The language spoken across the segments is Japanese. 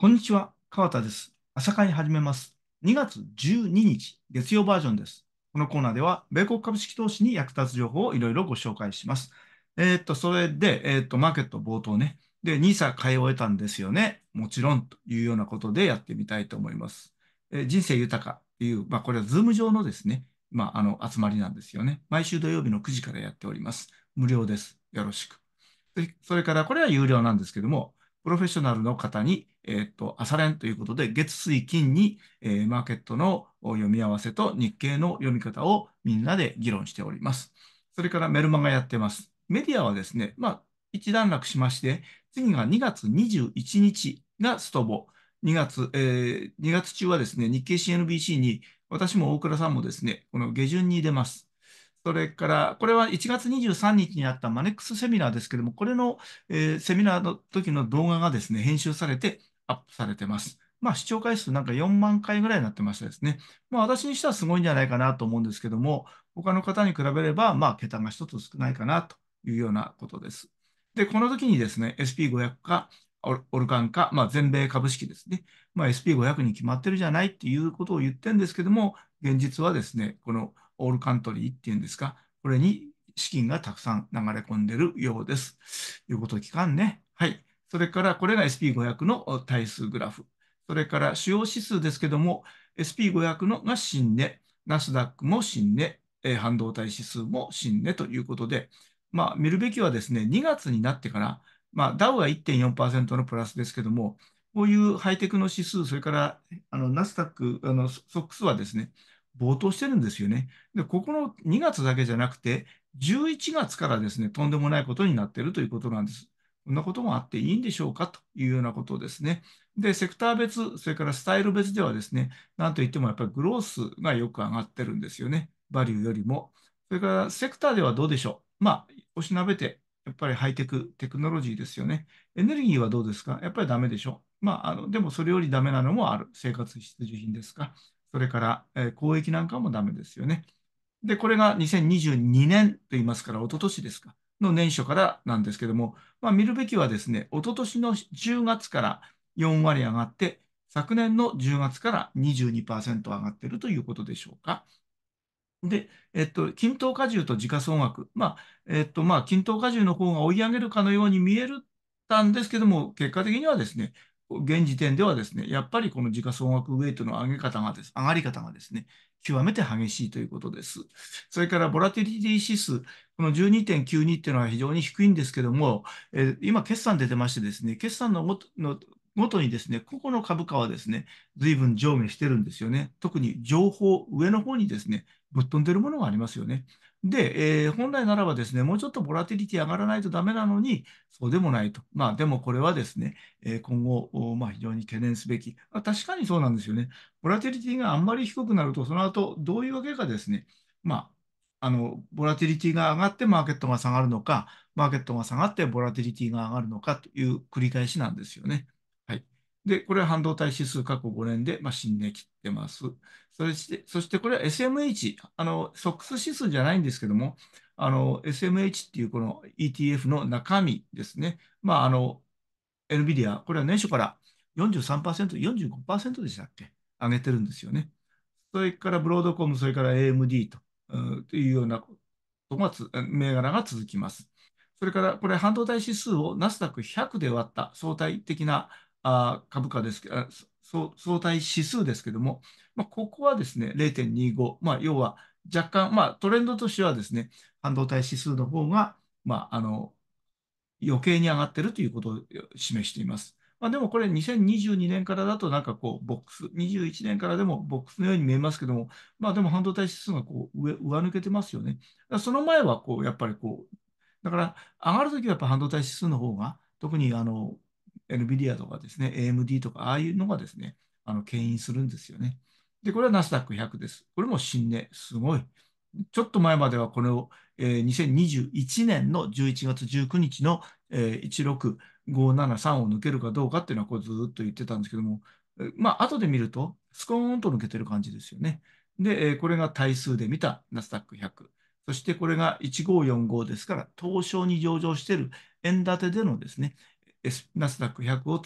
こんにちは、川田です。朝会始めます。2月12日、月曜バージョンです。このコーナーでは、米国株式投資に役立つ情報をいろいろご紹介します。えー、っと、それで、えー、っと、マーケット冒頭ね。で、NISA 買い終えたんですよね。もちろん、というようなことでやってみたいと思います。えー、人生豊かっていう、まあ、これはズーム上のですね、まあ、あの、集まりなんですよね。毎週土曜日の9時からやっております。無料です。よろしく。それから、これは有料なんですけども、プロフェッショナルの方に、えっと、朝練ということで、月水金に、えマーケットの読み合わせと日経の読み方をみんなで議論しております。それからメルマガやってます。メディアはですね、まあ、一段落しまして、次が2月21日がストボ。2月、えー、2月中はですね、日経 CNBC に、私も大倉さんもですね、この下旬に出ます。それから、これは1月23日にあったマネックスセミナーですけれども、これの、えー、セミナーの時の動画がですね、編集されてアップされてます。まあ、視聴回数なんか4万回ぐらいになってましたですね。まあ、私にしてはすごいんじゃないかなと思うんですけども、他の方に比べれば、まあ、桁が一つ少ないかなというようなことです。で、この時にですね、SP500 かオルカンか、まあ、全米株式ですね、まあ、SP500 に決まってるじゃないっていうことを言ってるんですけども、現実はですね、このオールカントリーっていうんですか、これに資金がたくさん流れ込んでるようです。いうこと期間ね。はい。それから、これが SP500 の対数グラフ。それから、主要指数ですけども、SP500 のが新値、ナスダックも新値、えー、半導体指数も新値ということで、まあ、見るべきはですね、2月になってから、まあ、ダウは1.4%のプラスですけども、こういうハイテクの指数、それからあのナスダック、あのソックスはですね、冒頭してるんですよね。で、ここの2月だけじゃなくて、11月からですね、とんでもないことになってるということなんです。こんなこともあっていいんでしょうかというようなことですね。で、セクター別、それからスタイル別ではですね、なんといってもやっぱりグロースがよく上がってるんですよね。バリューよりも。それからセクターではどうでしょう。まあ、おしなべて、やっぱりハイテク、テクノロジーですよね。エネルギーはどうですかやっぱりダメでしょう。まあ、あのでもそれよりダメなのもある。生活必需品ですか。それから、えー、なんかもダメですよね。で、これが2022年といいますから、一昨年ですか、の年初からなんですけども、まあ、見るべきはですね、一昨年の10月から4割上がって、昨年の10月から22%上がっているということでしょうか。で、えっと、均等荷重と時価総額、まあ、えっと、まあ、均等荷重の方が追い上げるかのように見えるたんですけども、結果的にはですね、現時点ではですね、やっぱりこの時価総額ウェイトの上げ方がです、上がり方がですね、極めて激しいということです。それから、ボラティリティ指数、この12.92っていうのは非常に低いんですけども、えー、今、決算出てましてですね、決算ののごとにですね、個々の株価はですね、随分上下してるんですよね。特に情報、上の方にですね、ぶっ飛んでるものがありますよね。で、えー、本来ならばですね、もうちょっとボラティリティ上がらないとダメなのに、そうでもないと。まあ、でもこれはですね、えー、今後、まあ、非常に懸念すべき。ま確かにそうなんですよね。ボラティリティがあんまり低くなると、その後、どういうわけかですね、まあ、あの、ボラティリティが上がってマーケットが下がるのか、マーケットが下がってボラティリティが上がるのかという繰り返しなんですよね。で、これは半導体指数過去5年で、まあ、新値切ってます。そして、そしてこれは SMH、あの、SOX 指数じゃないんですけども、あの、SMH っていうこの ETF の中身ですね。まあ、あの、NVIDIA、これは年初から43%、45%でしたっけ上げてるんですよね。それからブロードコム、それから AMD と,、うというようなことが銘柄が続きます。それから、これ、半導体指数をナスダック100で割った相対的なあ株価ですあ相相対指数ですけども、まあ、ここはですね、0.25、まあ、要は若干、まあ、トレンドとしてはですね、半導体指数の方が、まあ、あの余計に上がってるということを示しています。まあ、でもこれ2022年からだとなんかこうボックス、21年からでもボックスのように見えますけども、まあでも半導体指数がこう上上抜けてますよね。その前はこうやっぱりこう、だから上がるときはやっぱ半導体指数の方が特にあの NVIDIA とかですね、AMD とか、ああいうのがですね、あの牽引するんですよね。で、これはナスダック100です。これも新値、すごい。ちょっと前まではこれを、えー、2021年の11月19日の、えー、16573を抜けるかどうかっていうのはずっと言ってたんですけども、まあ、後で見ると、スコーンと抜けてる感じですよね。で、えー、これが対数で見たナスダック100。そしてこれが1545ですから、東証に上場している円建てでのですね、ナスダック100を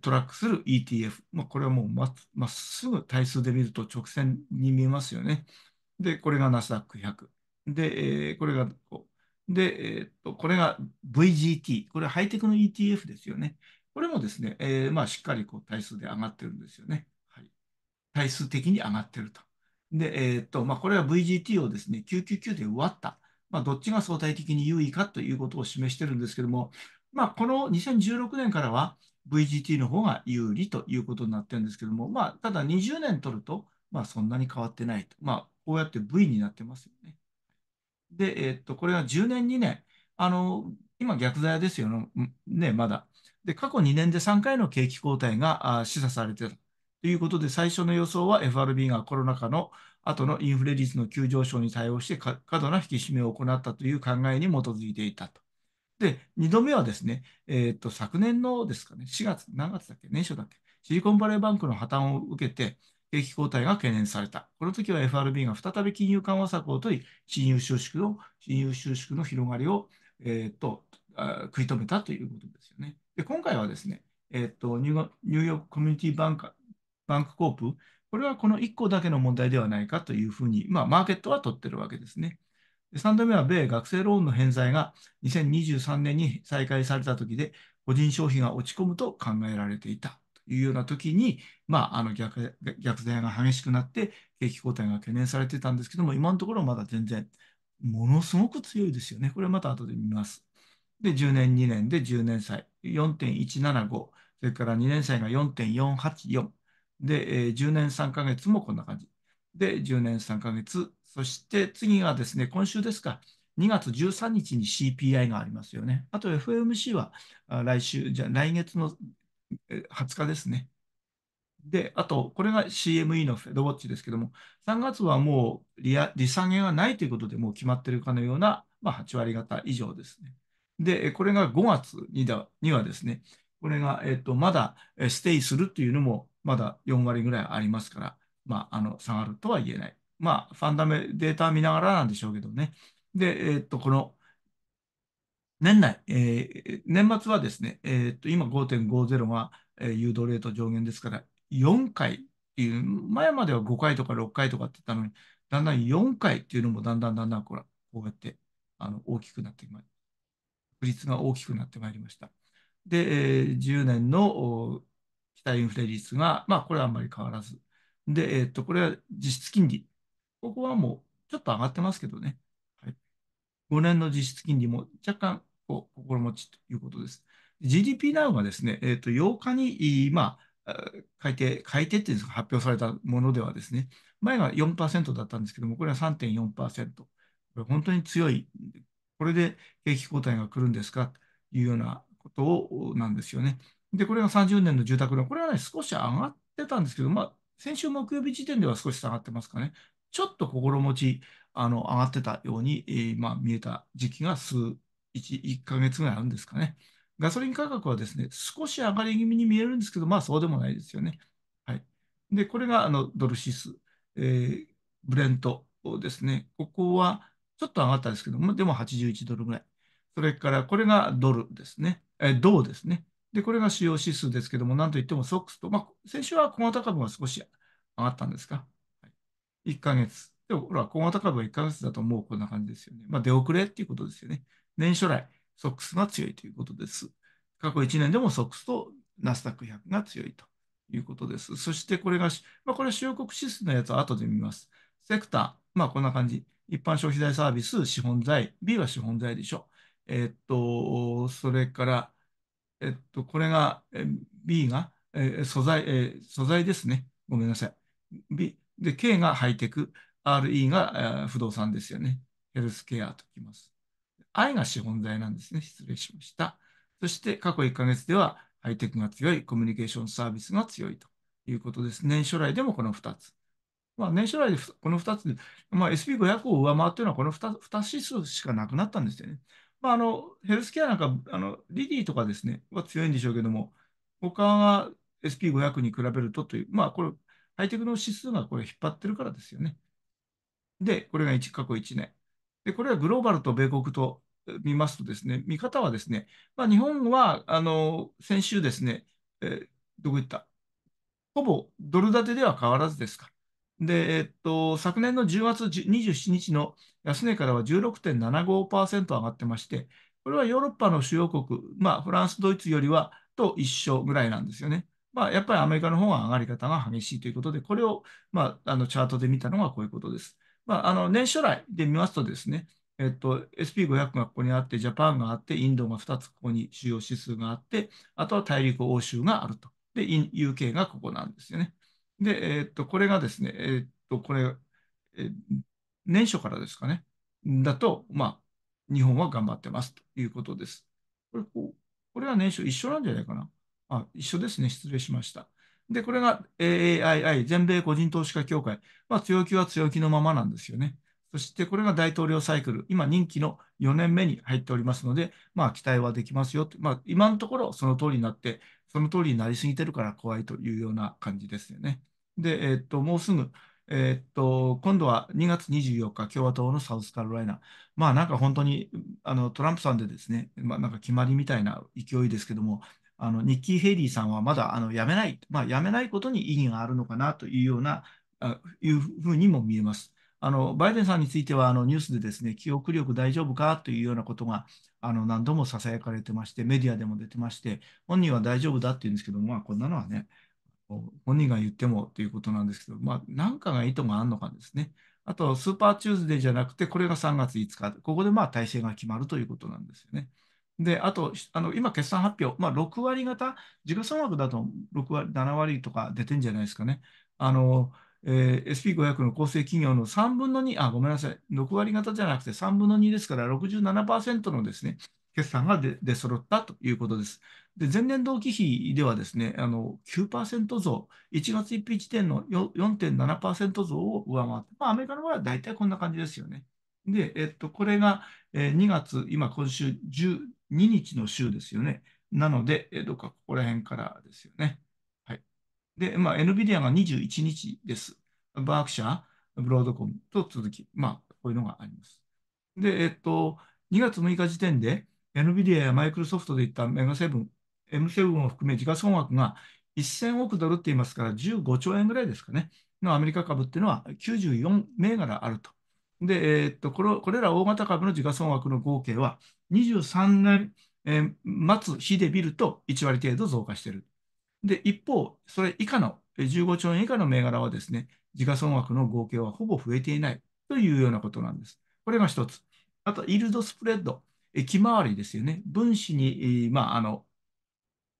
トラックする ETF、まあ、これはもうままっすぐ対数で見ると直線に見えますよね。で、これがナスダック100。で、えー、これがで、えー、っと、これが VGT。これはハイテクの ETF ですよね。これもですね、えー、まあ、しっかりこう対数で上がってるんですよね。はい、対数的に上がってると。で、えー、っと、まあ、これは VGT をですね、999で割った。まあ、どっちが相対的に優位かということを示してるんですけども、まあ、この2016年からは VGT の方が有利ということになってるんですけども、まあ、ただ20年取ると、まあ、そんなに変わってないと。まあ、こうやって V になってますよね。で、えー、っと、これが10年、2年。あの、今逆剤ですよね、まだ。で、過去2年で3回の景気後退が示唆されてる。ということで、最初の予想は FRB がコロナ禍の後のインフレ率の急上昇に対応して過度な引き締めを行ったという考えに基づいていたと。で、2度目はですね、えー、っと、昨年のですかね、4月、何月だっけ、年初だっけ、シリコンバレーバンクの破綻を受けて、景気後退が懸念された。この時は FRB が再び金融緩和策を取り、金融収縮の、金融収縮の広がりを、えー、っと、食い止めたということですよね。で、今回はですね、えー、っとニューヨークコミュニティバンクバンクコープ、これはこの1個だけの問題ではないかというふうに、まあ、マーケットは取ってるわけですね。3度目は米学生ローンの返済が2023年に再開された時で、個人消費が落ち込むと考えられていたというような時に、まあ、あの逆逆が激しくなって、景気後退が懸念されてたんですけども、今のところまだ全然、ものすごく強いですよね。これまた後で見ます。で、10年、2年で10年歳、4.175、それから2年歳が4.484、で、10年3ヶ月もこんな感じ。で、10年3ヶ月そして次がですね、今週ですか、2月13日に CPI がありますよね。あと FMC は来週、じゃ来月の20日ですね。で、あと、これが CME のフェドウォッチですけども、3月はもう利利下げがないということでもう決まっているかのような、まあ、8割方以上ですね。で、これが5月にだにはですね、これが、えっと、まだステイするというのも、まだ4割ぐらいありますから、まあ、あの下がるとは言えない。まあ、ファンダメ、データ見ながらなんでしょうけどね。で、えっと、この、年内、えー、年末はですね、えっと、今5.50が、えー、誘導レート上限ですから、4回っていう、前までは5回とか6回とかって言ったのに、だんだん4回っていうのもだんだんだんだんここうやってあの大きくなってまい確率が大きくなってまいりました。で、えー、10年の期待インフレ率が、まあ、これはあんまり変わらず。で、えー、っとこれは実質金利ここはもうちょっと上がってますけどね、はい、5年の実質金利も若干こう心持ちということです。GDP o ウがですね、えー、と8日に、まあ、改定、改定っていうんですか、発表されたものではですね、前が4%だったんですけども、これは3.4%。これ本当に強い、これで景気後退が来るんですかというようなことをなんですよね。で、これが30年の住宅ローン、これはね、少し上がってたんですけど、まあ、先週木曜日時点では少し下がってますかね。ちょっと心持ち、あの、上がってたように、えー、まあ、見えた時期が数、1、1ヶ月ぐらいあるんですかね。ガソリン価格はですね、少し上がり気味に見えるんですけど、まあ、そうでもないですよね。はい。で、これが、あの、ドル指数、えー、ブレントですね。ここは、ちょっと上がったんですけども、でも81ドルぐらい。それから、これがドルですね。え銅ですね。で、これが主要指数ですけども、なんといってもソックスと、まあ、先週は小型株が少し上がったんですか。1ヶ月。でも、ほら、小型株は1ヶ月だともうこんな感じですよね。まあ、出遅れっていうことですよね。年初来、ソックスが強いということです。過去1年でもソックスとナスダック100が強いということです。そしてこれが、まあ、これは収国指数のやつは後で見ます。セクター、まあこんな感じ。一般消費財サービス、資本財、B は資本財でしょ。えっと、それから、えっと、これが、B が、え素材、え素材ですね。ごめんなさい。B、で、K がハイテク、RE が不動産ですよね。ヘルスケアときます。I が資本財なんですね。失礼しました。そして過去1ヶ月ではハイテクが強い、コミュニケーションサービスが強いということです。年初来でもこの2つ。まあ、年初来でこの2つで、まあ、SP500 を上回っているのはこの 2, 2指数しかなくなったんですよね。まあ、あのヘルスケアなんかあの、リディとかですね、は強いんでしょうけども、他は SP500 に比べるとという、まあ、これ、ハイテクの指数がこれ引っ張ってるからですよね。で、これが1過去1年。で、これはグローバルと米国と見ますとですね、見方はですね、まあ、日本はあの先週ですね、えー、どこ行ったほぼドル建てでは変わらずですか。で、えっと、昨年の10月27日の安値からは16.75%上がってまして、これはヨーロッパの主要国、まあ、フランス、ドイツよりはと一緒ぐらいなんですよね。まあ、やっぱりアメリカの方が上がり方が激しいということで、これを、まあ、あのチャートで見たのがこういうことです。まあ、あの年初来で見ますとですね、えっと、SP500 がここにあって、ジャパンがあって、インドが2つここに主要指数があって、あとは大陸欧州があると。で、UK がここなんですよね。で、えっと、これがですね、えっと、これ、え年初からですかね、だと、まあ、日本は頑張ってますということです。これこうこれは年初一緒なんじゃないかな。あ、一緒ですね。失礼しました。で、これが AAII、全米個人投資家協会は強気は強気のままなんですよね。そしてこれが大統領サイクル、今任期の4年目に入っておりますので、まあ期待はできますよまあ今のところその通りになって、その通りになりすぎてるから怖いというような感じですよね。で、えー、っと、もうすぐ、えー、っと、今度は2月24日、共和党のサウスカロライナ。まあなんか本当にあのトランプさんでですね、まあなんか決まりみたいな勢いですけども、あのニッキー・ヘイリーさんはまだあの辞めない、まあ、辞めないことに意義があるのかなというようなあいうふうにも見えます。あのバイデンさんについてはあのニュースでですね記憶力大丈夫かというようなことがあの何度もささやかれてましてメディアでも出てまして本人は大丈夫だっていうんですけど、まあ、こんなのはね本人が言ってもということなんですけど、まあ、何かが意図があるのかですね。あと、スーパーチューズデーじゃなくて、これが3月5日、ここでまあ体制が決まるということなんですよね。で、あと、あの今、決算発表、まあ、6割方、時価総額だと6割、7割とか出てんじゃないですかね。あの、えー、SP500 の構成企業の3分の2、あ、ごめんなさい、6割方じゃなくて3分の2ですから67%のですね、決算が出揃ったということです。で前年同期比ではですね、あの9%増、1月1日時点の4.7%増を上回って、まあ、アメリカの場合は大体こんな感じですよね。で、えっと、これが2月、今、今週2日の週ですよね。なので、どっかここら辺からですよね。はい。で、まあ、NVIDIA が21日です。バークシャー、ブロードコムと続き、まあ、こういうのがあります。で、えっと、2月6日時点で、NVIDIA やマイクロソフトでいったメガセブン、M7 を含め時価総額が1000億ドルって言いますから、15兆円ぐらいですかね、のアメリカ株っていうのは94銘柄あると。で、えー、っとこれこれら大型株の時価総額の合計は23年、えー、末日で見ると1割程度増加している。で、一方、それ以下の15兆円以下の銘柄はですね、時価総額の合計はほぼ増えていないというようなことなんです。これが一つ。あと、イールドスプレッド、気回りですよね。分子に、まあ、あの、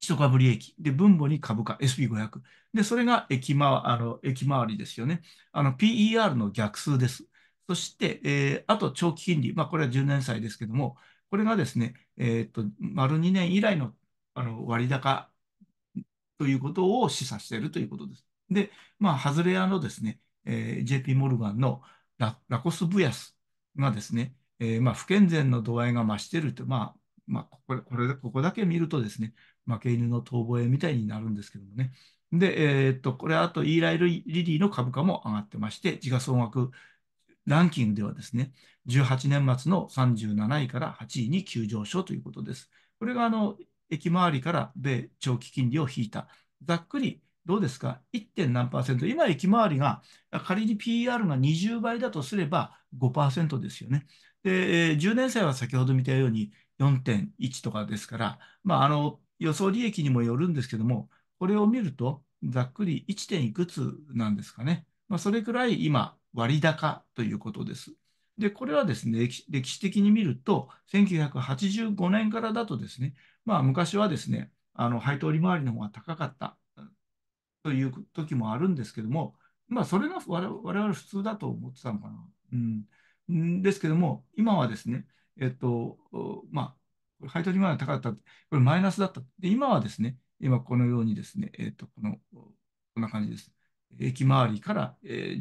一株利益。で、分母に株価、SP500。で、それが駅回あの駅回りですよね。あの、PER の逆数です。そして、えあと長期金利、まあ、これは10年債ですけども、これがですね、えーと、丸2年以来のあの割高ということを示唆しているということです。で、まあ、ハズレアのですね、えー、JP モルガンのラコス・ブヤスがですね、えー、まあ、不健全の度合いが増していると、まあまあ、これこれここだけ見るとですね、負け犬の遠吠えみたいになるんですけどもね。で、えー、とこれあとイーライ・リリーの株価も上がってまして、時価総額ランキングではですね、18年末の37位から8位に急上昇ということです。これがあの駅周りから米長期金利を引いた、ざっくりどうですか、1. 何パーセント、今、駅周りが仮に PR が20倍だとすれば5%ですよね。で、10年生は先ほど見たように4.1とかですから、まあ、あの予想利益にもよるんですけども、これを見ると、ざっくり1点いくつなんですかね。まあ、それくらい今、割高ということです。で、これはですね、歴史的に見ると、1985年からだとですね、まあ、昔はですね、あの配当利回りの方が高かったという時もあるんですけども、まあ、それが我々普通だと思ってたのかな。うん、ですけども、今はですね、えっと、まあ、配当利回りが高かった、これマイナスだった。で、今はですね、今このようにですね、えっと、この、こんな感じです。駅周りから、えーえ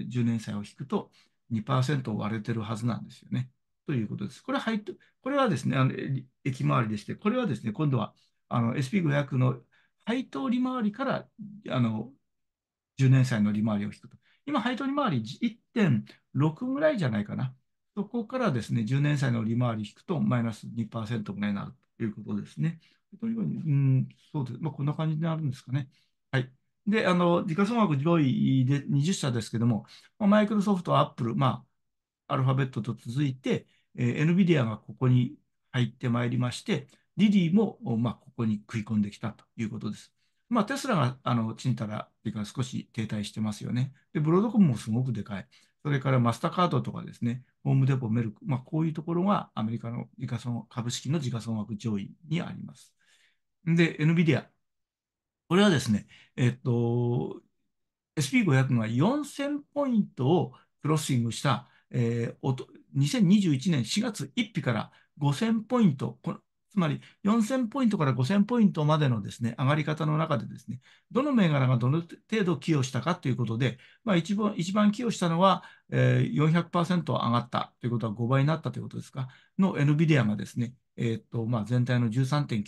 ー、10年債を引くと2%割れてるはずなんですよね。ということです。これは入っこれはですね、あの駅周りでして、これはですね、今度はあの SP500 の配当利回りからあの10年債の利回りを引くと。今、配当利回り1.6ぐらいじゃないかな。そこからですね、10年債の利回り引くとマイナス2%ぐらいになるということですね。というように、うん、そうです。まあ、こんな感じになるんですかね。はい。で、あの、時価総額上位で20社ですけども、マイクロソフト、アップル、まあ、アルファベットと続いて、えー、NVIDIA がここに入ってまいりまして、リリーも、まあ、ここに食い込んできたということです。まあ、テスラが、あの、ちんたらっていうか少し停滞してますよね。で、ブロードコムもすごくでかい。それからマスターカードとかですね、ホームデポ、メルク、まあ、こういうところがアメリカの時価総株式の時価総額上位にあります。で、NVIDIA、これはですね、えっと、SP500 が4000ポイントをクロッシングした、えー、2021年4月1日から5000ポイント、つまり4000ポイントから5000ポイントまでのですね、上がり方の中でですね、どの銘柄がどの程度寄与したかということで、まあ、一番一番寄与したのは、えー、400%上がったということは5倍になったということですか、の NVIDIA がですね、えー、っとまあ、全体の13.9%引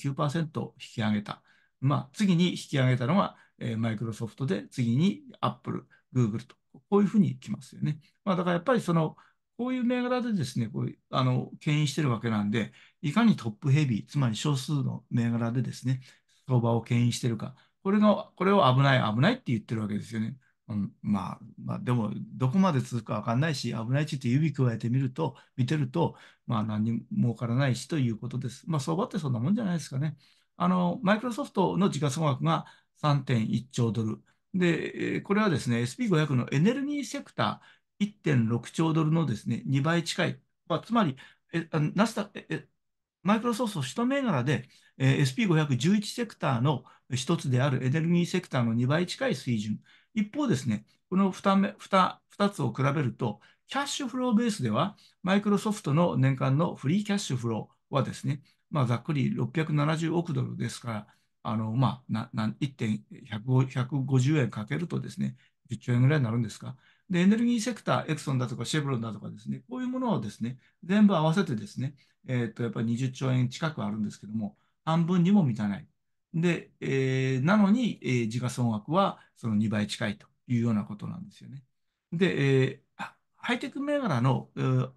き上げた。まあ、次に引き上げたのが、えマイクロソフトで、次にアップル、グーグルと、こういうふうに来ますよね。まあ、だからやっぱりその、こういう銘柄でですね、こういう、あの、牽引してるわけなんで、いかにトップヘビー、つまり少数の銘柄でですね、相場を牽引してるか、これのこれを危ない、危ないって言ってるわけですよね。うん、まあ、まあ、でも、どこまで続くか分かんないし、危ないしって指加えてみると、見てると、まあ、何も儲からないしということです。まあ、相場ってそんなもんじゃないですかね。あの、マイクロソフトの時価総額が3.1兆ドル。で、これはですね、SP500 のエネルギーセクター1.6兆ドルのですね、2倍近い。まあ、つまり、ナスタ、マイクロソフト一銘柄で、えー、SP511 セクターの一つであるエネルギーセクターの2倍近い水準。一方ですね、この 2, 2, 2つを比べると、キャッシュフローベースでは、マイクロソフトの年間のフリーキャッシュフローはですね、まあ、ざっくり670億ドルですから、あのまあ、1.150円かけるとですね、10兆円ぐらいになるんですが、でエネルギーセクター、エクソンだとかシェブロンだとかですね、こういうものをですね、全部合わせてですね、えー、とやっぱり20兆円近くあるんですけども、半分にも満たない。で、えー、なのに、えー、時価総額はその2倍近いというようなことなんですよね。で、えー、ハイテク銘柄の、えー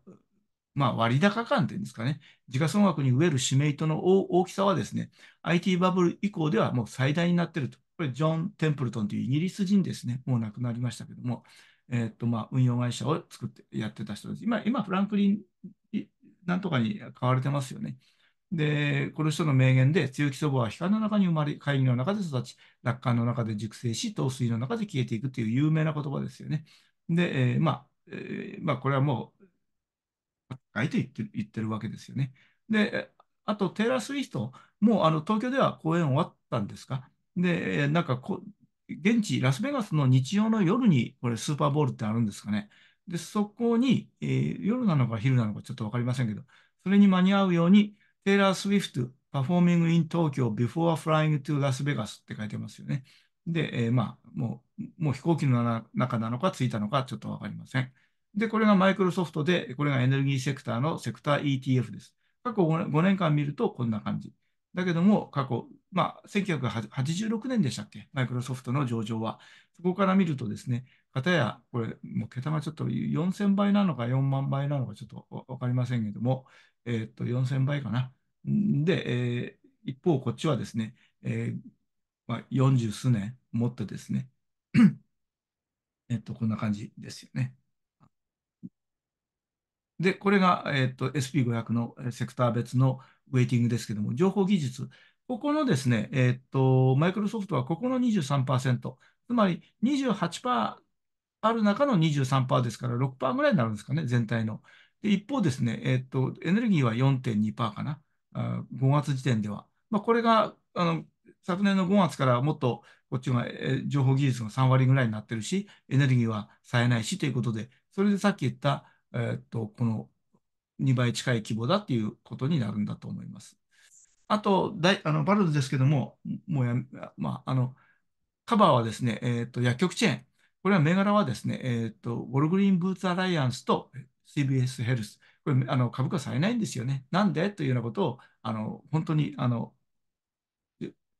まあ、割高感というんですかね、時価総額に植える指名との大きさはですね、IT バブル以降ではもう最大になっていると。これ、ジョン・テンプルトンというイギリス人ですね、もう亡くなりましたけども、えー、っとまあ運用会社を作ってやってた人です。今、今フランクリンなんとかに買われてますよね。で、この人の名言で、強気祖母は光の中に生まれ、会議の中で育ち、楽観の中で熟成し、糖水の中で消えていくという有名な言葉ですよね。で、えー、まあ、えー、まあ、これはもう、高いと言ってる言ってるわけですよね。で、あとテイラー・スウィフト、もうあの東京では公演終わったんですかで、なんかこ現地、ラスベガスの日曜の夜に、これ、スーパーボールってあるんですかね。で、そこに、えー、夜なのか昼なのかちょっと分かりませんけど、それに間に合うように、テイラー・スウィフト、パフォーミング・イン・東京、ビフォー・フライング・トゥ・ラスベガスって書いてますよね。で、えー、まあ、もう、もう飛行機の中なのか着いたのかちょっと分かりません。で、これがマイクロソフトで、これがエネルギーセクターのセクター ETF です。過去5年間見るとこんな感じ。だけども、過去、まあ、1986年でしたっけ、マイクロソフトの上場は。そこから見るとですね、かたや、これ、もう桁がちょっと4000倍なのか4万倍なのかちょっと分かりませんけども、えー、っと、4000倍かな。で、えー、一方、こっちはですね、えー、まあ、40数年持ってですね、えっと、こんな感じですよね。で、これが、えっと、SP500 のセクター別のウェイティングですけども、情報技術、ここのですね、えっと、マイクロソフトはここの23%、つまり28%ある中の23%ですから、6%ぐらいになるんですかね、全体の。で、一方ですね、えっと、エネルギーは4.2%かな、5月時点では。まあ、これが、あの、昨年の5月からもっとこっちが、え情報技術が3割ぐらいになってるし、エネルギーは冴えないしということで、それでさっき言ったえー、っと、この2倍近い規模だっていうことになるんだと思います。あと、だあのバルドですけども、もうや、まあ、あの、カバーはですね、えー、っと、薬局チェーン。これは銘柄はですね、えー、っと、ウォルグリーン・ブーツ・アライアンスと CBS ヘルス。これ、あの、株価されないんですよね。なんでというようなことを、あの、本当に、あの、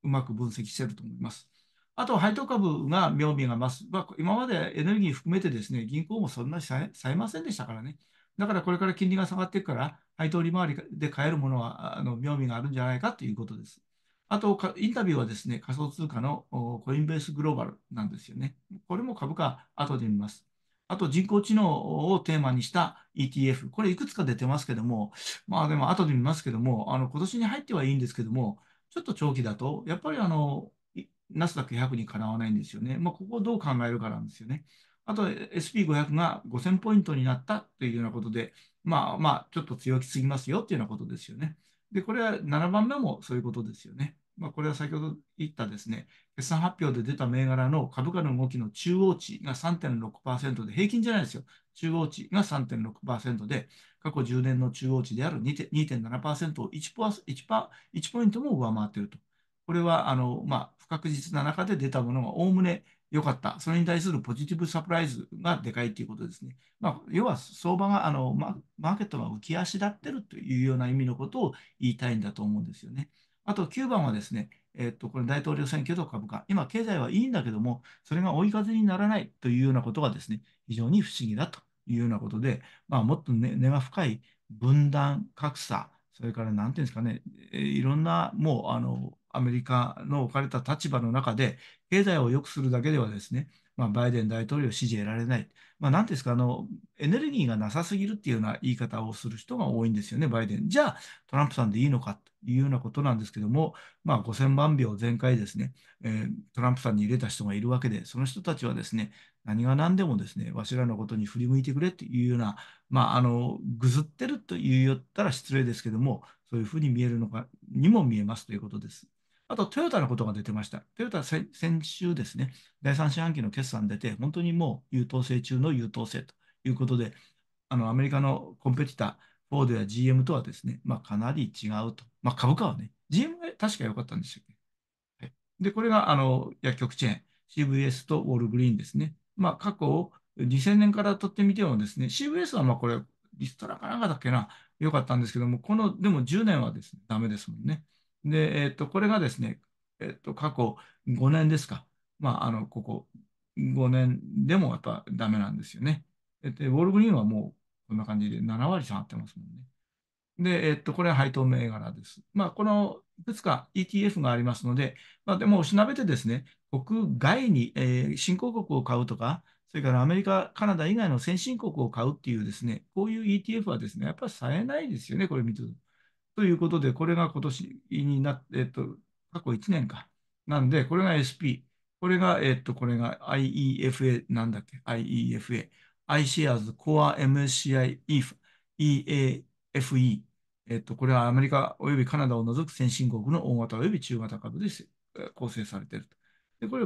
うまく分析していると思います。あと、配当株が妙味が増す。まあ、今までエネルギー含めてですね、銀行もそんなにさえませんでしたからね。だからこれから金利が下がっていくから、配当利回りで買えるものは、あの妙味があるんじゃないかということです。あと、インタビューはですね、仮想通貨のコインベースグローバルなんですよね。これも株価、後で見ます。あと、人工知能をテーマにした ETF。これいくつか出てますけども、まあでも後で見ますけども、あの今年に入ってはいいんですけども、ちょっと長期だと、やっぱりあのナスダック100にかなわないんですよね。まあ、ここをどう考えるかなんですよね。あと SP500 が5000ポイントになったというようなことで、まあまあ、ちょっと強気すぎますよというようなことですよね。で、これは7番目もそういうことですよね。まあ、これは先ほど言ったですね、決算発表で出た銘柄の株価の動きの中央値が3.6%で、平均じゃないですよ。中央値が3.6%で、過去10年の中央値である2.7%を 1, パー1ポイントも上回っていると。これはあの、まあ、不確実な中で出たものがおおむね良かった、それに対するポジティブサプライズがでかいということですね。まあ、要は相場があのマ、ーケットが浮き足立ってるというような意味のことを言いたいんだと思うんですよね。あと9番はですね、えっと、これ大統領選挙と株価、今、経済はいいんだけども、それが追い風にならないというようなことがですね、非常に不思議だというようなことで、まあ、もっと根、が深い分断、格差、それから何ていうんですかね、いろんなもうあのアメリカの置かれた立場の中で、経済を良くするだけではですね、まあ、バイデン大統領支持得られない、まあ、なんですかあの、エネルギーがなさすぎるっていうような言い方をする人が多いんですよね、バイデン。じゃあ、トランプさんでいいのかというようなことなんですけども、まあ、5000万票前回ですね、えー、トランプさんに入れた人がいるわけで、その人たちはですね、何が何でもですね、わしらのことに振り向いてくれというような、まあ、あのぐずってると言ったら失礼ですけども、そういうふうに見えるのかにも見えますということです。あとトヨタのことが出てました。トヨタ先週ですね、第3四半期の決算出て、本当にもう優等生中の優等生ということで、あのアメリカのコンペティター、フォードや GM とはですね、まあ、かなり違うと。まあ、株価はね、GM は確か良かったんでしたっけ、はい、で、これがあの薬局チェーン、CVS とウォールグリーンですね。まあ、過去を2000年から取ってみてもですね、CVS はまあこれ、リストラかなんかだっけな、良かったんですけども、この、でも10年はですね、ダメですもんね。で、えっと、これがですね、えっと、過去5年ですか。まあ、あの、ここ5年でもやっぱダメなんですよね。で、ウォールグリーンはもうこんな感じで7割下がってますもんね。で、えっと、これは配当銘柄です。まあ、このいくつか ETF がありますので、まあ、でも、しなべてですね、国外に、えー、新興国を買うとか、それからアメリカ、カナダ以外の先進国を買うっていうですね、こういう ETF はですね、やっぱりさえないですよね、これ見てると。ということで、これが今年になって、えっと、過去1年か。なんで、これが SP。これが、えっと、これが IEFA なんだっけ ?IEFA。iShares Core MSCI EF EAFE。えっと、これはアメリカ及びカナダを除く先進国の大型及び中型株で構成されていると。で、これ、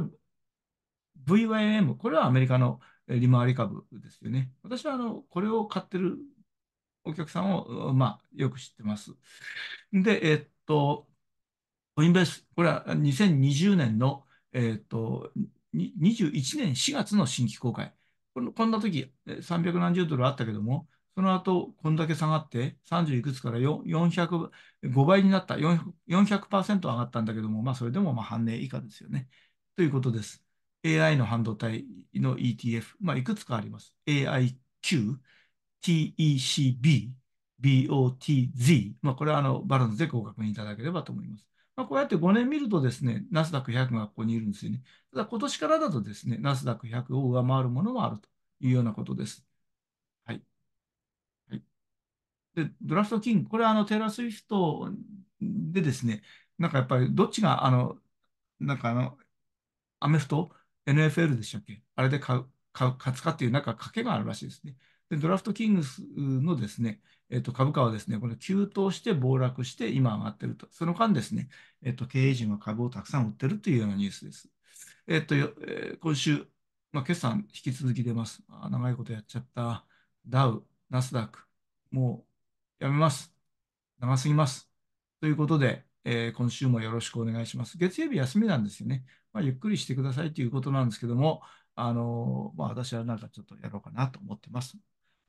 VYM、これはアメリカの利回り株ですよね。私はあのこれを買ってるお客さんを、まあ、よく知ってます。で、えっと、コインベース、これは2020年の、えっと、21年4月の新規公開。こんな時、300何十ドルあったけども、その後、こんだけ下がって、30いくつから400、5倍になった、400%, 400上がったんだけども、まあ、それでもまあ半値以下ですよね。ということです。AI の半導体の ETF、まあ、いくつかあります。AIQ、TECB、BOTZ、まあ、これはあのバランスでご確認いただければと思います。まあ、こうやって5年見るとですね、ナスダック100がここにいるんですよね。ただ今年からだとですね、ナスダック100を上回るものもあるというようなことです。はい。はい、で、ドラフトキング、これはあのテイラー・スウィフトでですね、なんかやっぱりどっちがあの、なんかあの、アメフト、NFL でしたっけあれで買う、買う、勝つかっていうなんか賭けがあるらしいですね。でドラフトキングスのですね、えっと、株価はですね、これ急騰して暴落して今上がってると。その間ですね、えっと、経営陣が株をたくさん売ってるというようなニュースです。えっと、えー、今週、まあ、決算引き続き出ます。あ、長いことやっちゃった。ダウ、ナスダック、もうやめます。長すぎます。ということで、えー、今週もよろしくお願いします。月曜日休みなんですよね。まあ、ゆっくりしてくださいということなんですけども、あのー、まあ、私はなんかちょっとやろうかなと思ってます。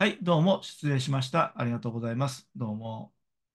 はい、どうも失礼しました。ありがとうございます。どうも。